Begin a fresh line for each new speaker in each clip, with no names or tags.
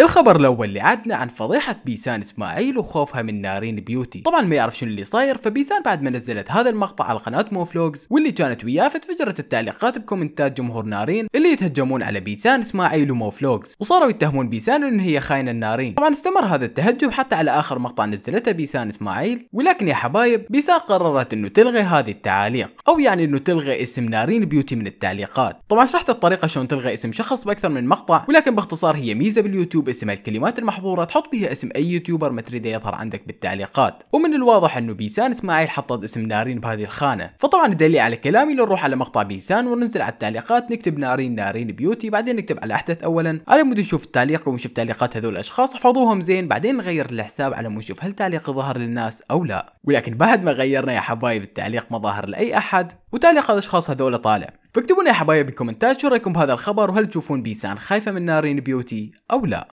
الخبر الاول اللي عدنا عن فضيحه بيسان اسماعيل وخوفها من نارين بيوتي طبعا ما يعرف شنو اللي صاير فبيسان بعد ما نزلت هذا المقطع على قناه موفلوجز واللي كانت وياه فتفجرت التعليقات بكومنتات جمهور نارين اللي يتهجمون على بيسان اسماعيل وموفلوجز وصاروا يتهمون بيسان ان هي خاينه النارين طبعا استمر هذا التهجم حتى على اخر مقطع نزلته بيسان اسماعيل ولكن يا حبايب بيسان قررت انه تلغي هذه التعاليق او يعني انه تلغي اسم نارين بيوتي من التعليقات طبعا شرحت الطريقه شلون تلغي اسم شخص باكثر من مقطع ولكن باختصار هي ميزه باليوتيوب يوتيوب اسم الكلمات المحظورة تحط بها اسم أي يوتيوبر ما تريده يظهر عندك بالتعليقات ومن الواضح أنه بيسان إسماعيل حطت اسم نارين بهذه الخانة فطبعا الدليل على كلامي لو نروح على مقطع بيسان وننزل على التعليقات نكتب نارين نارين بيوتي بعدين نكتب على أحدث أولا على مود نشوف التعليق ونشوف تعليقات هذول الأشخاص احفظوهم زين بعدين نغير الحساب على مود نشوف هل تعليق ظهر للناس أو لا ولكن بعد ما غيرنا يا حبايب التعليق ما ظهر لأي أحد وتعليق الأشخاص هذول طالع فاكتبوا لنا يا حبايب بالكومنتات شو رايكم بهذا الخبر وهل تشوفون بيسان خايفه من نارين بيوتي او لا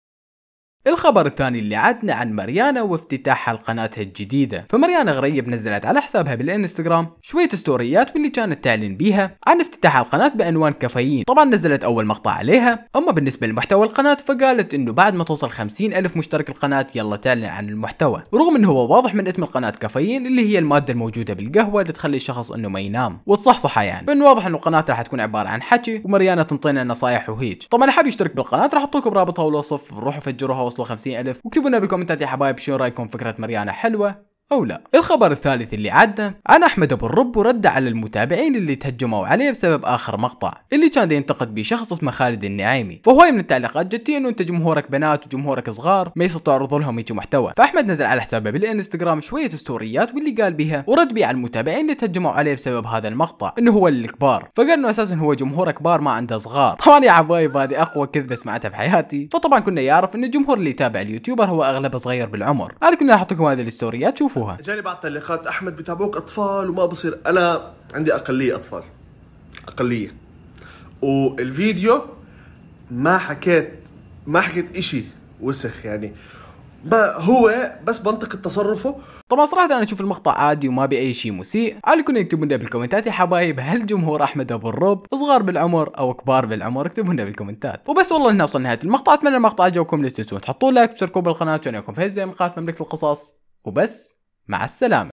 الخبر الثاني اللي عدنا عن مريانا وافتتاحها لقناتها الجديدة فمريانا غريب نزلت على حسابها بالانستغرام شوية ستوريات واللي كانت تعلن بيها عن افتتاح القناة بعنوان كافيين طبعا نزلت اول مقطع عليها اما بالنسبة لمحتوى القناة فقالت انه بعد ما توصل 50 الف مشترك القناة يلا تعلن عن المحتوى رغم انه هو واضح من اسم القناة كافيين اللي هي المادة الموجودة بالقهوة اللي تخلي الشخص انه ما ينام وتصحصحة يعني فان واضح انه القناة راح تكون عبارة عن حكي ومريانا تنطينا نصايح وهيج طبعا اللي حاب يشترك بالقناة راح احط لكم رابطها والوصف روحوا فجروها وصلوا ألف وكتبوا لنا بالكومنتات يا حبايب شو رايكم فكره مريانه حلوه أو لا الخبر الثالث اللي عدنا عن أحمد أبو الرب ورد على المتابعين اللي تهجموا عليه بسبب آخر مقطع اللي كان ينتقد به شخص اسمه خالد النعيمي فهو من التعليقات جت أنه أنت جمهورك بنات وجمهورك صغار ما يصير تعرض لهم يجي محتوى فأحمد نزل على حسابه بالإنستغرام شوية ستوريات واللي قال بها ورد بيه على المتابعين اللي تهجموا عليه بسبب هذا المقطع أنه هو الكبار فقال أنه أساسا هو جمهور كبار ما عنده صغار طبعا يا حبايب هذه أقوى كذبة سمعتها بحياتي فطبعا كنا يعرف أن الجمهور اللي يتابع اليوتيوبر هو أغلبه صغير بالعمر أنا كنا أحط لكم هذه الستوريات شوفوا بيعرفوها
جاني بعض التعليقات احمد بيتابعوك اطفال وما بصير انا عندي اقليه اطفال اقليه والفيديو ما حكيت ما حكيت اشي
وسخ يعني ما هو بس بنطق تصرفه طبعا صراحة أنا أشوف المقطع عادي وما بأي شيء مسيء عليكم يكتبوا لنا بالكومنتات يا حبايب هل جمهور أحمد أبو الرب صغار بالعمر أو كبار بالعمر اكتبوا لنا بالكومنتات وبس والله هنا وصلنا نهاية المقطع أتمنى المقطع عجبكم لا تنسوا تحطوا لايك وتشتركوا بالقناة وأنا أكون فهد زي مقاطع مملكة القصص وبس مع السلامة